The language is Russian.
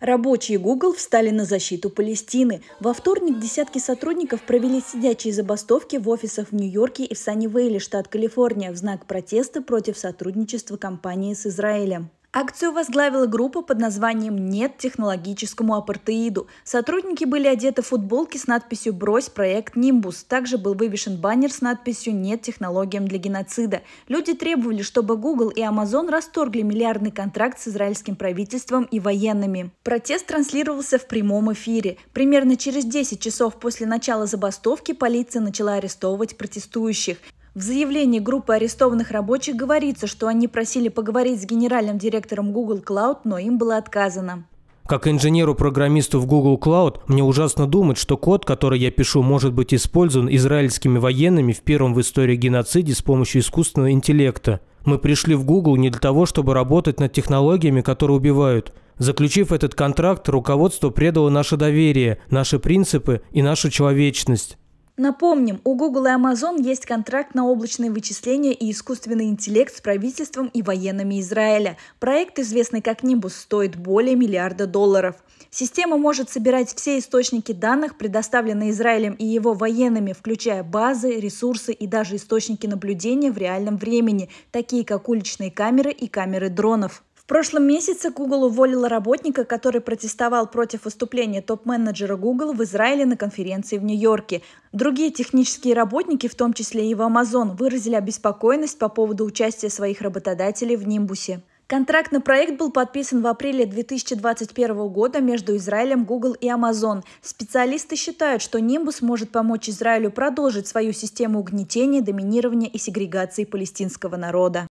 Рабочие Google встали на защиту Палестины. Во вторник десятки сотрудников провели сидячие забастовки в офисах в Нью-Йорке и в Саннивейле, штат Калифорния, в знак протеста против сотрудничества компании с Израилем. Акцию возглавила группа под названием «Нет технологическому апартеиду». Сотрудники были одеты в футболки с надписью «Брось проект Нимбус». Также был вывешен баннер с надписью «Нет технологиям для геноцида». Люди требовали, чтобы Google и Amazon расторгли миллиардный контракт с израильским правительством и военными. Протест транслировался в прямом эфире. Примерно через 10 часов после начала забастовки полиция начала арестовывать протестующих. В заявлении группы арестованных рабочих говорится, что они просили поговорить с генеральным директором Google Cloud, но им было отказано. Как инженеру-программисту в Google Cloud, мне ужасно думать, что код, который я пишу, может быть использован израильскими военными в первом в истории геноциде с помощью искусственного интеллекта. Мы пришли в Google не для того, чтобы работать над технологиями, которые убивают. Заключив этот контракт, руководство предало наше доверие, наши принципы и нашу человечность. Напомним, у Google и Amazon есть контракт на облачные вычисления и искусственный интеллект с правительством и военными Израиля. Проект, известный как Nimbus, стоит более миллиарда долларов. Система может собирать все источники данных, предоставленные Израилем и его военными, включая базы, ресурсы и даже источники наблюдения в реальном времени, такие как уличные камеры и камеры дронов прошлом месяце Google уволила работника, который протестовал против выступления топ-менеджера Google в Израиле на конференции в Нью-Йорке. Другие технические работники, в том числе и в Amazon, выразили обеспокоенность по поводу участия своих работодателей в Нимбусе. Контракт на проект был подписан в апреле 2021 года между Израилем, Google и Amazon. Специалисты считают, что Нимбус может помочь Израилю продолжить свою систему угнетения, доминирования и сегрегации палестинского народа.